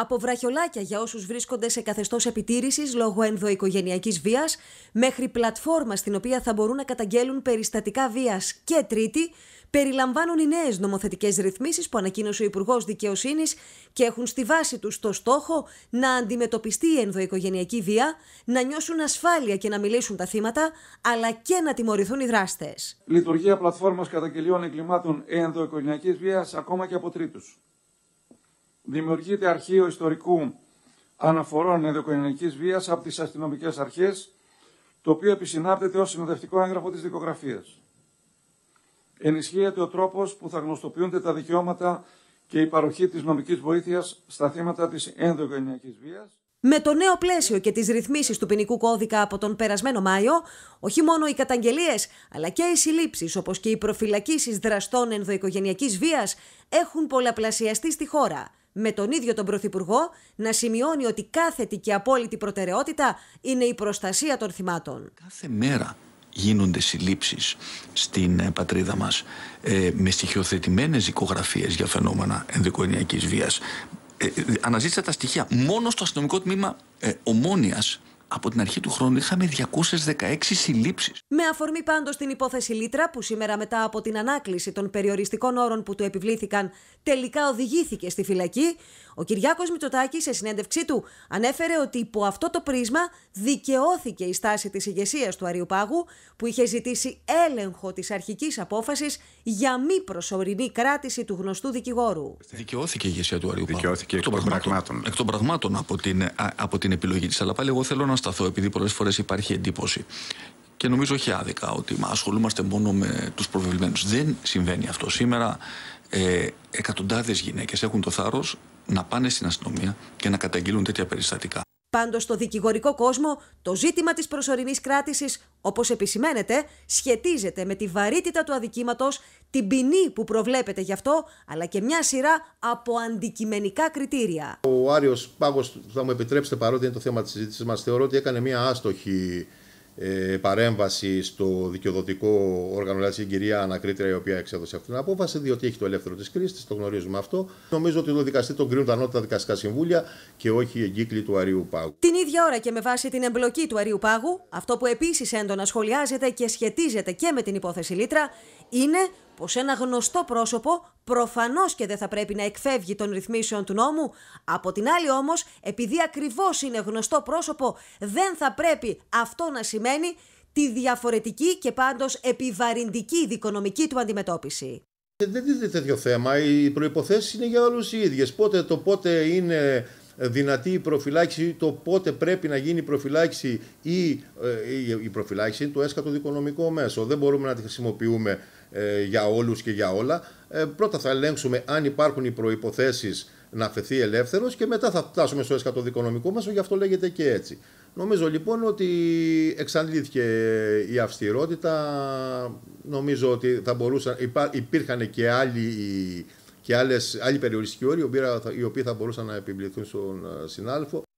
από βραχιολάκια για όσους βρίσκονται σε καθεστώς επιτήρησης λόγω ενδοοικογενειακής βίας, μέχρι πλατφόρμα στην οποία θα μπορούν να καταγγέλουν περιστατικά βίας και τρίτη, περιλαμβάνουν οι νέες νομοθετικές ρυθμίσεις που ανακοίνωσε ο Υπουργός Δικαιοσύνης και έχουν στη βάση τους το στόχο να αντιμετωπιστεί η ενδοοικογενειακή βία, να νιώσουν ασφάλεια και να μιλήσουν τα θύματα, αλλά και να τιμωρηθούν οι δράστες. Λειτουργία πλατφόρμας καταγγελιών εγκλημάτων ενδοοικογενειακής βίας ακόμα και από τρίτους. Δημιουργείται αρχείο ιστορικού αναφορών ενδοκοινωνικής βίας από τις αστυνομικές αρχές, το οποίο επισυνάπτεται ως συνοδευτικό έγγραφο της δικογραφίας. Ενισχύεται ο τρόπος που θα γνωστοποιούνται τα δικαιώματα και η παροχή της νομικής βοήθειας στα θύματα της ενδοοικογενειακής βίας. Με το νέο πλαίσιο και τις ρυθμίσεις του ποινικού κώδικα από τον περασμένο Μάιο, όχι μόνο οι καταγγελίες αλλά και οι συλλήψεις όπως και οι προφυλακίσεις δραστών ενδοοικογενειακής βίας έχουν πολλαπλασιαστεί στη χώρα με τον ίδιο τον Πρωθυπουργό να σημειώνει ότι κάθετη και απόλυτη προτεραιότητα είναι η προστασία των θυμάτων. Κάθε μέρα γίνονται συλλήψεις στην ε, πατρίδα μας ε, με στοιχειοθετημένες δικογραφίες για φαινόμενα ενδοικογενειακής βίας. Ε, ε, αναζήτησα τα στοιχεία. Μόνο στο αστυνομικό τμήμα ε, ομόνιας από την αρχή του χρόνου είχαμε 216 συλλήψεις. Με αφορμή πάντως την υπόθεση Λίτρα, που σήμερα μετά από την ανάκληση των περιοριστικών όρων που του επιβλήθηκαν, τελικά οδηγήθηκε στη φυλακή, ο Κυριάκος Μητσοτάκης σε συνέντευξή του ανέφερε ότι υπό αυτό το πρίσμα δικαιώθηκε η στάση της ηγεσίας του Αριουπάγου, που είχε ζητήσει έλεγχο της αρχικής απόφασης για μη προσωρινή κράτηση του γνωστού δικηγόρου. Δικαιώθηκε η ηγεσία του Αριουπάγου. Δικαιώθηκε εκ των πραγμάτων. Εκ των πραγμάτων από την, από την επιλογή της. Αλλά πάλι εγώ θέλω να σταθώ επειδή πολλές φορές υπάρχει εντύπωση και νομίζω όχι άδικα ότι ασχολούμαστε μόνο με τους προβεβλημένους. Δεν συμβαίνει αυτό. Σήμερα ε, εκατοντάδες γυναίκες έχουν το θάρρος να πάνε στην αστυνομία και να καταγγείλουν τέτοια περιστατικά. Πάντως, στο δικηγορικό κόσμο, το ζήτημα της προσωρινής κράτησης, όπως επισημαίνεται, σχετίζεται με τη βαρύτητα του αδικήματος, την ποινή που προβλέπεται γι' αυτό, αλλά και μια σειρά από αντικειμενικά κριτήρια. Ο Άριος Πάγος, θα μου επιτρέψετε, παρότι είναι το θέμα της συζήτησης μας, θεωρώ ότι έκανε μια άστοχη ε, παρέμβαση στο δικαιοδοτικό όργανο, δηλαδή στην κυρία Ανακρίτρια, η οποία εξέδωσε αυτή την απόφαση, διότι έχει το ελεύθερο της κρίση, το γνωρίζουμε αυτό. Νομίζω ότι το δικαστή τον κρίνουν τα ανώτατα δικαστικά συμβούλια και όχι η εγκύκλη του Αρίου Πάγου. Την ίδια ώρα και με βάση την εμπλοκή του Αρίου Πάγου, αυτό που επίσης έντονα σχολιάζεται και σχετίζεται και με την υπόθεση Λίτρα, είναι πως ένα γνωστό πρόσωπο προφανώς και δεν θα πρέπει να εκφεύγει των ρυθμίσεων του νόμου, από την άλλη όμως επειδή ακριβώς είναι γνωστό πρόσωπο δεν θα πρέπει αυτό να σημαίνει τη διαφορετική και πάντως επιβαρυντική δικονομική του αντιμετώπιση. Ε, δεν είναι τέτοιο θέμα. Οι προποθέσει είναι για όλους οι ίδιες. Πότε το πότε είναι δυνατή η προφυλάξη, το πότε πρέπει να γίνει η προφυλάξη ή ε, η προφυλάξη είναι το έσκατο δικονομικό μέσο. Δεν μπορούμε να τη χρησιμοποιούμε ε, για όλους και για όλα. Ε, πρώτα θα ελέγξουμε αν υπάρχουν οι προϋποθέσεις να φεθεί ελεύθερος και μετά θα φτάσουμε στο έσκατο δικονομικό μέσο, γι' αυτό λέγεται και έτσι. Νομίζω λοιπόν ότι εξαντλήθηκε η αυστηρότητα. Νομίζω ότι θα μπορούσαν, υπήρχαν και άλλοι και άλλες, άλλοι περιοριστικοί όροι οι οποίοι θα μπορούσαν να επιβληθούν στον ε, συνάδελφο